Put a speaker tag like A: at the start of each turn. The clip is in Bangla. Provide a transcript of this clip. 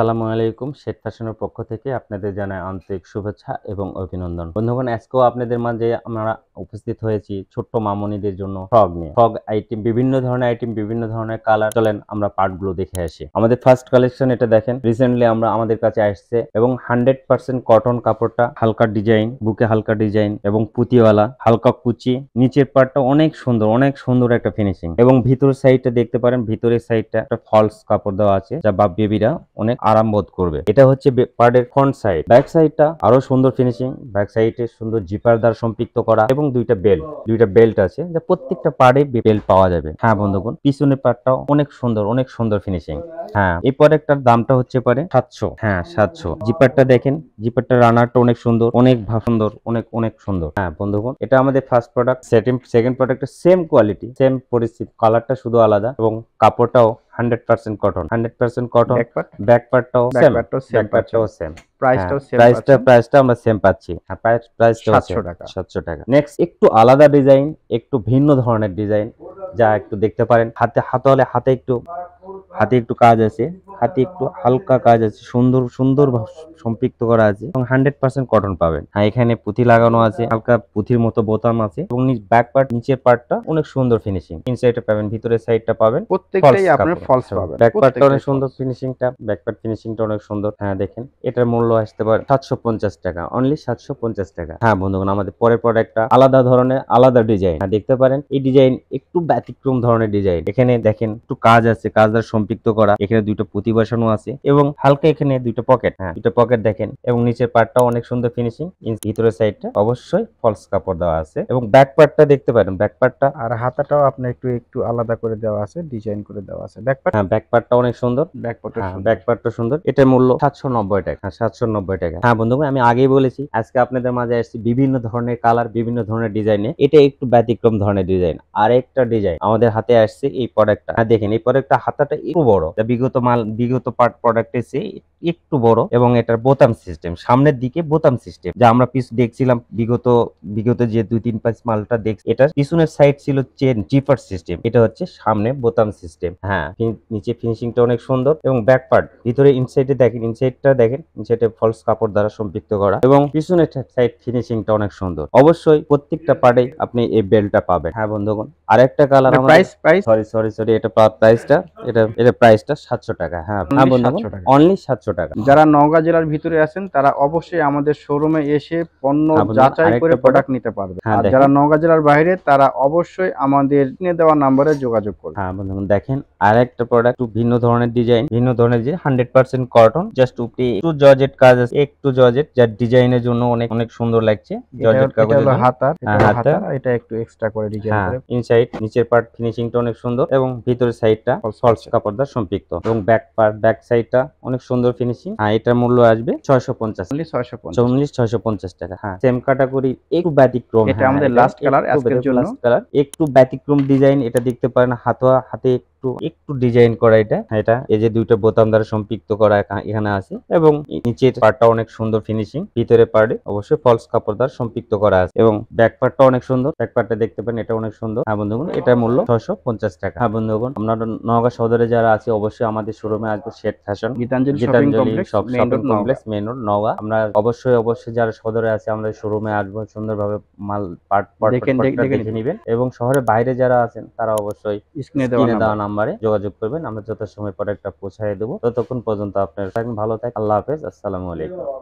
A: সালামু আলাইকুম শেখ ফ্যাশনের পক্ষ থেকে আপনাদের জানায় আন্তরিক শুভেচ্ছা এবং অভিনন্দন বন্ধুগণ আজকেও আপনাদের মাঝে আমরা উপস্থিত হয়েছি ছোট্ট মামনিদের জন্য ফ্রগ নিয়ে ফ্রগ আইটেম বিভিন্ন ধরনের আইটেম বিভিন্ন ধরনের কালার চলেন আমরা পার্টগুলো দেখে আসি আমাদের ফার্স্ট কালেকশন এটা দেখেন রিসেন্টলি আমরা আমাদের কাছে আসছে এবং হান্ড্রেড পার্সেন্ট কটন কাপড়টা হালকা ডিজাইন বুকে হালকা ডিজাইন এবং পুঁতিওয়ালা হালকা কুচি নিচের পার্টটা অনেক সুন্দর অনেক সুন্দর একটা ফিনিশিং এবং ভিতরের সাইডটা দেখতে পারেন ভিতরের সাইডটা একটা ফলস কাপড় দেওয়া আছে যা বাপ বেবিরা অনেক আরাম বোধ করবে এটা হচ্ছে পার্টের ফ্রন্ট সাইড ব্যাক সাইডটা আরো সুন্দর ফিনিশিং ব্যাক সাইডে সুন্দর জিপার দ্বারা সম্পৃক্ত করা এবং দুইটা বেল্ট দুইটা বেল্ট আছে যা প্রত্যেকটা পার্টে বেল্ট পাওয়া যাবে হ্যাঁ বন্ধুগণ পিছনের পার্টটাও অনেক সুন্দর অনেক সুন্দর ফিনিশিং হ্যাঁ এই প্রোডাক্টটার দামটা হচ্ছে পারে সাতশো হ্যাঁ সাতশো জিপারটা দেখেন জিপারটা রানারটা অনেক সুন্দর অনেক সুন্দর অনেক অনেক সুন্দর হ্যাঁ বন্ধুগণ এটা আমাদের ফার্স্ট প্রোডাক্ট সেকেন্ড সেকেন্ড প্রোডাক্টের সেম কোয়ালিটি সেম পরিস্থিতি কালারটা শুধু আলাদা এবং কাপড়টাও hundred percent cotton hundred percent cotton হ্যাঁ, হ্যাঁ, সেম একটু আলাদা ডিজাইন একটু ভিন্ন ডিজাইন যা একটু দেখতে পারেন হাতে হলে হাতে একটু হাতে একটু কাজ আছে হাতে একটু হালকা কাজ আছে সুন্দর সুন্দর সম্পৃক্ত করা আছে এবং হান্ড্রেড পার্সেন্ট কটন পাবেন হ্যাঁ এখানে পুঁথি লাগানো আছে হালকা পুঁথির মতো বোতাম আছে এবং ব্যাক পার্ট নিচের পার্টটা অনেক সুন্দর ফিনিশিং ইনসাইডটা পাবেন ভিতরের সাইডটা পাবেন প্রত্যেকটাই আপনার ফলস পাবেন ব্যাক পার্টটা অনেক সুন্দর ফিনিশিংটা ব্যাক পার্ট ফিনিশিংটা অনেক সুন্দর হ্যাঁ দেখেন এটার মূল্য আসতে পারে সাতশো পঞ্চাশ টাকা অনলি সাতশো পঞ্চাশ টাকা হ্যাঁ বন্ধুগণ আমাদের পরের প্রোডাক্টটা আলাদা ধরনের আলাদা ডিজাইন হ্যাঁ দেখতে পারেন এই ডিজাইন একটু ব্যতিক্রম ধরনের ডিজাইন এখানে দেখেন একটু কাজ আছে কাজ দ্বারা সম্পৃক্ত করা এখানে দুটো পুঁতি বসানো আছে এবং হালকা এখানে দুইটা পকেট হ্যাঁ দুটো পকেট দেখেন এবং নিচের পার্টটা অনেক সুন্দর ফিনিশিং ভিতরের সাইডটা অবশ্যই ফলস কাপড় দেওয়া আছে এবং ব্যাক পার্টটা দেখতে পারেন ব্যাক পার্টটা আর হাতাটাও আপনার একটু একটু আলাদা করে দেওয়া আছে ডিজাইন করে দেওয়া আছে ব্যাক পার্ট হ্যাঁ ব্যাক পার্টটা অনেক সুন্দর ব্যাক পার্টটা ব্যাক পার্টটা সুন্দর এটার মূল্য সাতশো নব্বই টাকা হ্যাঁ সাতশো নব্বই টাকা হ্যাঁ বন্ধুগণ আমি আগেই বলেছি আজকে আপনাদের মাঝে আসছি বিভিন্ন ধরনের কালার বিভিন্ন ধরনের ডিজাইনে এটা একটু ব্যতিক্রম ধরনের ডিজাইন আর একটা ডিজাইন আমাদের হাতে আসছে এই প্রোডাক্টটা হ্যাঁ দেখেন এই প্রোডাক্টটা হাতাটা একটু বড় বিগত মাল বিগত পার্ট প্রোডাক্টের চেয়ে একটু বড় এবং এটার বোতাম সিস্টেম সামনের দিকে বোতাম সিস্টেম যা আমরা পিছ দেখছিলাম বিগত বিগত যে দুই তিন পাঁচ মালটা দেখ এটা পিছনের সাইড ছিল চেন জিপার সিস্টেম এটা হচ্ছে সামনে বোতাম সিস্টেম হ্যাঁ নিচে ফিনিশিংটা অনেক সুন্দর এবং ব্যাক পার্ট ভিতরে ইনসাইডে দেখেন ইনসাইডটা দেখেন ইনসাইডে ফলস কাপড় দ্বারা সম্পৃক্ত করা এবং পিছনের সাইড ফিনিশিংটা অনেক সুন্দর অবশ্যই প্রত্যেকটা পার্টে আপনি এই বেলটা পাবেন হ্যাঁ বন্ধুগণ আরেকটা colour price price sorry sorry sorry এটা প্রাইসটা এটা এটা প্রাইসটা সাতশো টাকা অনলি হ্যাঁ, সাতশো টাকা যারা নওগাঁ জেলার ভিতরে আছেন তারা অবশ্যই আমাদের শোরুমে এসে পণ্য যাচাই করে প্রোডাক্ট নিতে পারবে হ্যাঁ, যারা নওগাঁ জেলার বাইরে তারা অবশ্যই আমাদের নিয়ে দেওয়া নাম্বারে যোগাযোগ করবে হ্যাঁ বন্ধুগণ দেখেন আর একটা প্রোডাক্ট ভিন্ন ধরনের ডিজাইন ভিন্ন ধরনের যে হান্ড্রেড পার্সেন্ট কটন জাস্ট উপরে একটু জর্জেট কাজ আছে একটু জর্জেট যার ডিজাইনের জন্য অনেক অনেক সুন্দর লাগছে জর্জেট কাগজ হ্যাঁ, হাতার হাতার এটা একটু এক্সট্রা করে ডিজাইন করে ইনসাইড নিচের পার্ট ফিনিশিংটা অনেক সুন্দর এবং ভিতরের সাইডটা ফলস কাপড় দ্বারা সম্পৃক্ত এবং ব্যাক পার ব্যাক সাইডটা অনেক সুন্দর ফিনিশিং হ্যাঁ এটার মূল্য আসবে ছয়শো পঞ্চাশ ছয়শো চল্লিশ ছয়শো পঞ্চাশ টাকা হ্যাঁ সেম ক্যাটাগরি একটু ব্যতিক্রম এটা হ্যাঁ, আমাদের লাস্ট কালার আজকের জন্য কালার একটু ব্যতিক্রম ডিজাইন এটা দেখতে পারেন হাতোয়া হাতে একটু একটু ডিজাইন করা এটা এটা এই যে দুইটা বোতাম দ্বারা সম্পৃক্ত করা এখানে আছে এবং নিচের পার্টটা অনেক সুন্দর ফিনিশিং ভিতরে পার্টে অবশ্যই ফলস কাপড় দ্বারা সম্পৃক্ত করা আছে এবং ব্যাক পার্টটা অনেক সুন্দর ব্যাক পার্টটা দেখতে পারেন এটা অনেক সুন্দর হ্যাঁ বন্ধুগণ এটার মূল্য ছয়শো পঞ্চাশ টাকা হ্যাঁ বন্ধুগণ আমরা নওগাঁ সদরে যারা আছে অবশ্যই আমাদের শোরুমে আসবে Sheikh fashion Gitanjali shopping complex main road Naogaon আমরা অবশ্যই অবশ্যই যারা সদরে আছে আমরা শোরুমে আসবো সুন্দরভাবে মাল পার্ট পার্ট দেখে নেবেন এবং শহরের বাইরে যারা আছেন তারা অবশ্যই স্ক্রিনে দেওয়া নাম নাম্বারে যোগাযোগ করবেন আমরা যথাসময় একটা পৌঁছায় দেবো ততক্ষণ পর্যন্ত থাকেন ভালো থাকেন আল্লাহ হাফেজ আসসালামু আলাইকুম